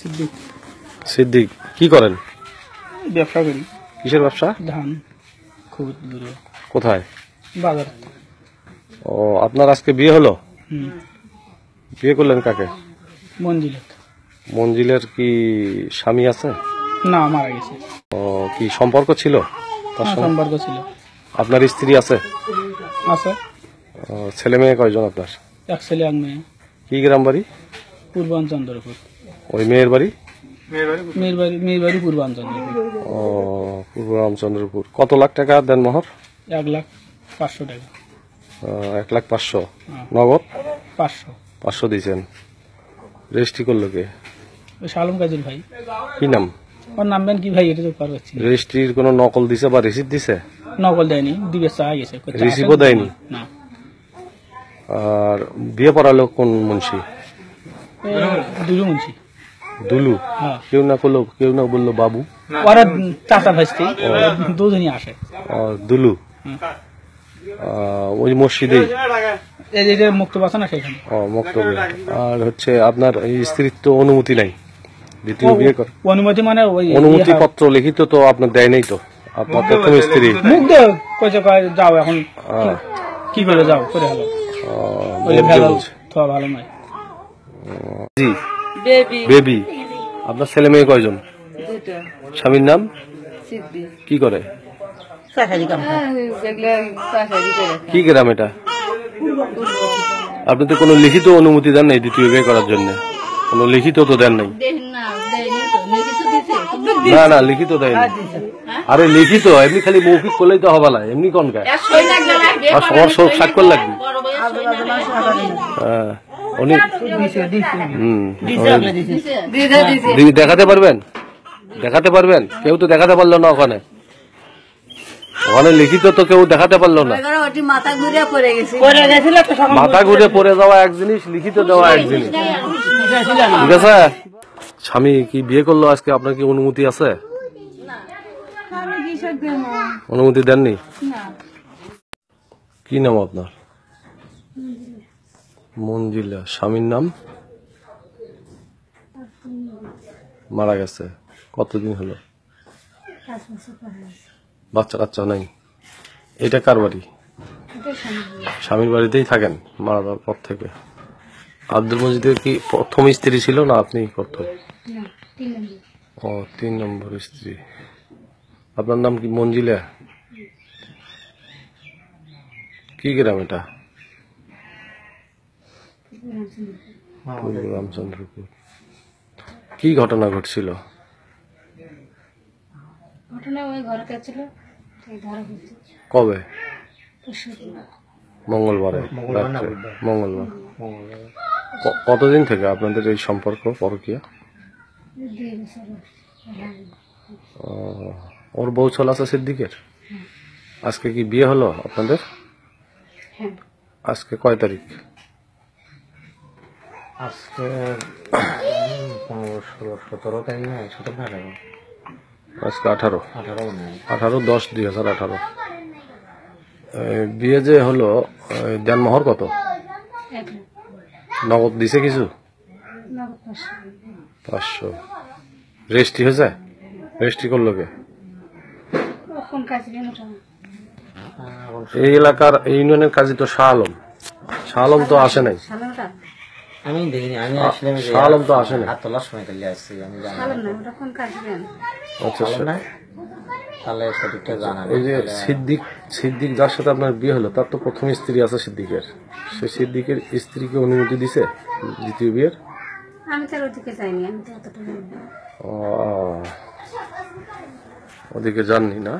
সিদ্দিক সিদ্দিক কি করেন ব্যবসা করি কিসের ব্যবসা ধান খুব দূরে কোথায় বাজার ও আপনার আজকে বিয়ে হলো বিয়ে করলেন কাকে মঞ্জিলের মঞ্জিলের কি স্বামী আছে না মারা গেছে ও কি সম্পর্ক ছিল তার সম্পর্ক ছিল আপনার স্ত্রী আছে আছে ছেলে মেয়ে কয়জন আপনার এক ছেলে এক মেয়ে কি গ্রাম বাড়ি পূর্বাঞ্চল ওই মেয়ের বাড়ি মেয়ের বাড়ি মেয়ের বাড়ি ও কত লাখ টাকা দেন এক লাখ পাঁচশো টাকা এক লাখ পাঁচশো হ্যাঁ। নগদ পাঁচশো পাঁচশো দিয়েছেন রেজিস্ট্রি করলো কে শালম কাজীর ভাই কি নাম ওর নামবেন কি ভাই এটা তো রেজিস্ট্রির কোনো নকল দিছে বা রিসিভ দিছে নকল দেয়নি দিবে চাই গেছে রিসিভও দেয়নি আর বিয়ে পড়ালো কোন মুন্সি দুজন মুন্সি দুলু হ্যাঁ। কেউ না করলো কেউ না বললো বাবু ওরা চাচা দুজনই আসে দুলু ওই মসজিদে আর হচ্ছে আপনার স্ত্রীর তো অনুমতি নাই দ্বিতীয় বিয়ে কর অনুমতি মানে ইয়ে অনুমতি পত্র লিখিত তো আপনার দেয় নাই তো আপনার প্রথম স্ত্রী কয় যাও এখন কি করে যাও করে হলো ভালো নাই জি বেবি বেবি আপনার ছেলে মেয়ে কয়জন স্বামীর নাম কি হ্যাঁ, করে কি গ্রাম এটা আপনি তো কোনো লিখিত অনুমতি দেন নাই দ্বিতীয় বিয়ে করার জন্য কোনো লিখিত তো দেন নাই না না লিখিত দেয় হ্যাঁ, হ্যাঁ? আরে লিখিত এমনি খালি মৌখিক করলেই তো হবে না এমনি কনকার আর সব স্বাক্ষর লাগবে হ্যাঁ উনি দিদি দেখাতে পারবেন দেখাতে পারবেন কেউ তো দেখাতে পারলো না ওখানে ওখানে লিখিত তো কেউ দেখাতে পারলো না মাথা ঘুরে পড়ে যাওয়া এক জিনিস লিখিত দেওয়া এক জিনিস ঠিক আছে স্বামী কি বিয়ে করলো আজকে আপনার কি অনুমতি আছে অনুমতি দেননি কি নাম আপনার মঞ্জিলা স্বামীর নাম মারা গেছে কতদিন হলো বাচ্চা কাচ্চা নাই এটা কার বাড়ি স্বামীর বাড়িতেই থাকেন মারা যাওয়ার পর থেকে আব্দুল মজিদের কি প্রথম স্ত্রী ছিল না আপনি প্রথম ও তিন নম্বর স্ত্রী আপনার নাম কি মঞ্জিলা কি গ্রাম এটা হ্যাঁ, রামচন্দ্রপুর কি ঘটনা ঘটছিল কবে মঙ্গলবারে মঙ্গলবার কতদিন থেকে আপনাদের এই সম্পর্ক পরকিয়া হ্যাঁ। ওর বউ চলে আছে সিদ্দিকের হ্যাঁ। আজকে কি বিয়ে হলো আপনাদের আজকে কয় তারিখ আজকে পনেরো ষোলো সতেরো তাই নয় সতেরো আঠারো আজকে আঠারো আঠারো আঠারো দশ দুই হাজার আঠারো বিয়ে যে হলো দেনমোহর কত নগদ দিছে কিছু পাঁচশো রেজিস্ট্রি হয়েছে রেজিস্ট্রি করলো কে এই এলাকার ইউনিয়নের কাজী তো শাহ আলম শাহ আলম তো আসে নাই আমি দেখিনি আমি আসলে আমি সালাম তো আসেনি হাত তোলার সময় কালি আসছি আমি জানি সালাম না ওটা কোন কাজবেন আচ্ছা, আচ্ছা। না তাহলে সঠিকটা জানা এই যে সিদ্দিক সিদ্দিক যার সাথে আপনার বিয়ে হলো তার তো প্রথম স্ত্রী আছে সিদ্দিকের সে সিদ্দিকের স্ত্রীকে অনুমতি দিছে দ্বিতীয় বিয়ের আমি তার ওদিকে যাইনি আমি তো অতটা ও ওদিকে জাননি না